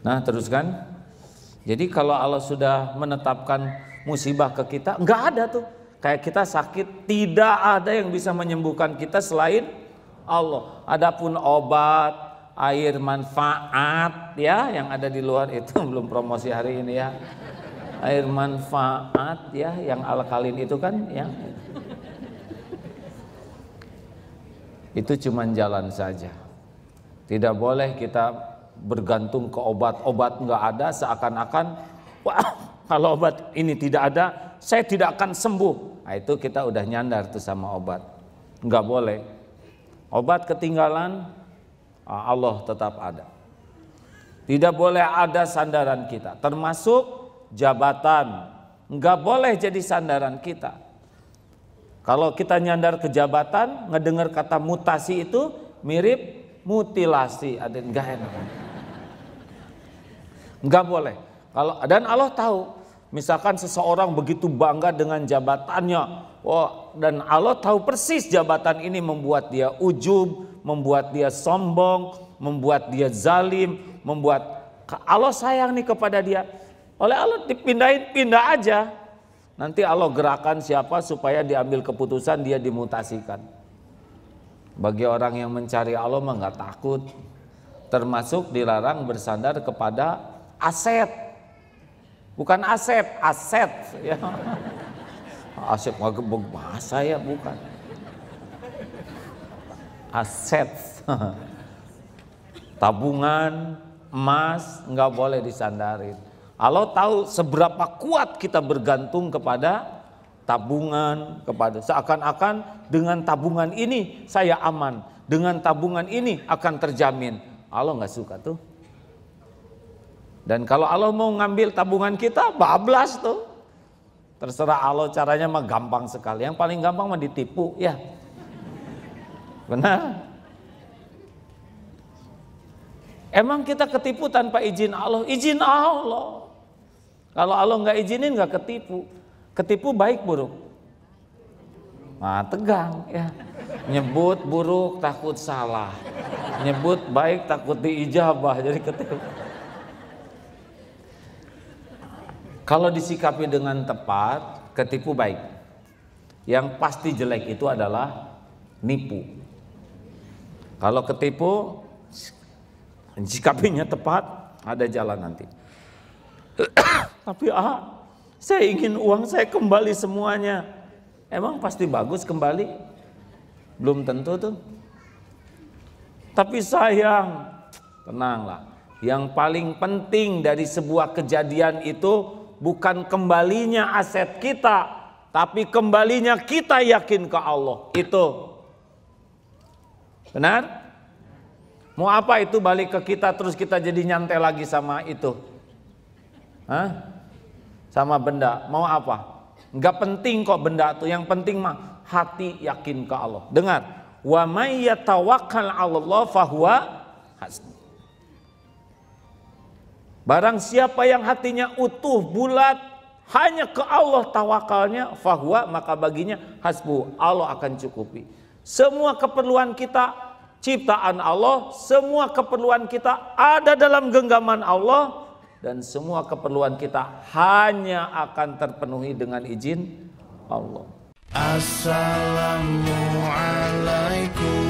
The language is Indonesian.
Nah, teruskan. Jadi kalau Allah sudah menetapkan musibah ke kita, nggak ada tuh. Kayak kita sakit, tidak ada yang bisa menyembuhkan kita selain Allah. Adapun obat, air manfaat ya yang ada di luar itu belum promosi hari ini ya. Air manfaat ya yang alkalin itu kan ya. Itu cuma jalan saja. Tidak boleh kita bergantung ke obat, obat nggak ada seakan-akan wah kalau obat ini tidak ada saya tidak akan sembuh. Nah, itu kita udah nyandar tuh sama obat. Nggak boleh. Obat ketinggalan ah, Allah tetap ada. Tidak boleh ada sandaran kita, termasuk jabatan. Nggak boleh jadi sandaran kita. Kalau kita nyandar ke jabatan, ngedengar kata mutasi itu mirip mutilasi, ada enggak enak nggak boleh. Kalau dan Allah tahu, misalkan seseorang begitu bangga dengan jabatannya, wah dan Allah tahu persis jabatan ini membuat dia ujub, membuat dia sombong, membuat dia zalim, membuat Allah sayang nih kepada dia. Oleh Allah dipindahin, pindah aja. Nanti Allah gerakan siapa supaya diambil keputusan dia dimutasikan. Bagi orang yang mencari Allah mah nggak takut. Termasuk dilarang bersandar kepada aset. Bukan aset, aset. Ya. Aset nggak gebeg bahasa ya, bukan. Aset. Tabungan, emas nggak boleh disandarin. Allah tahu seberapa kuat kita bergantung kepada tabungan, kepada seakan-akan dengan tabungan ini saya aman, dengan tabungan ini akan terjamin. Allah nggak suka tuh. Dan kalau Allah mau ngambil tabungan kita, bablas tuh. Terserah Allah caranya mah gampang sekali. Yang paling gampang mah ditipu, ya. Benar? Emang kita ketipu tanpa izin Allah? Izin Allah. Kalau Allah nggak izinin nggak ketipu. Ketipu baik buruk. Nah tegang ya. Nyebut buruk takut salah. Nyebut baik takut diijabah jadi ketipu. Kalau disikapi dengan tepat, ketipu baik. Yang pasti jelek itu adalah nipu. Kalau ketipu, sikapinya tepat, ada jalan nanti. Tapi ah, saya ingin uang saya kembali semuanya. Emang pasti bagus kembali? Belum tentu tuh. Tapi sayang, tenanglah. Yang paling penting dari sebuah kejadian itu bukan kembalinya aset kita, tapi kembalinya kita yakin ke Allah. Itu benar. Mau apa itu balik ke kita terus kita jadi nyantai lagi sama itu? Hah? Sama benda. Mau apa? Enggak penting kok benda tuh. Yang penting mah hati yakin ke Allah. Dengar. Wa may yatawakkal Allah fahuwa Barang siapa yang hatinya utuh, bulat, hanya ke Allah tawakalnya, fahuwa maka baginya hasbu, Allah akan cukupi. Semua keperluan kita ciptaan Allah, semua keperluan kita ada dalam genggaman Allah dan semua keperluan kita hanya akan terpenuhi dengan izin Allah. Assalamualaikum